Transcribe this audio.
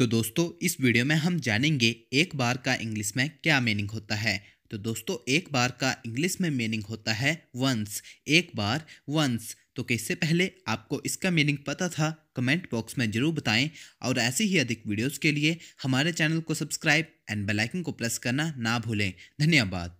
तो दोस्तों इस वीडियो में हम जानेंगे एक बार का इंग्लिश में क्या मीनिंग होता है तो दोस्तों एक बार का इंग्लिश में मीनिंग होता है वंस एक बार वंस तो कैसे पहले आपको इसका मीनिंग पता था कमेंट बॉक्स में ज़रूर बताएं और ऐसे ही अधिक वीडियोस के लिए हमारे चैनल को सब्सक्राइब एंड बेल आइकन को प्रेस करना ना भूलें धन्यवाद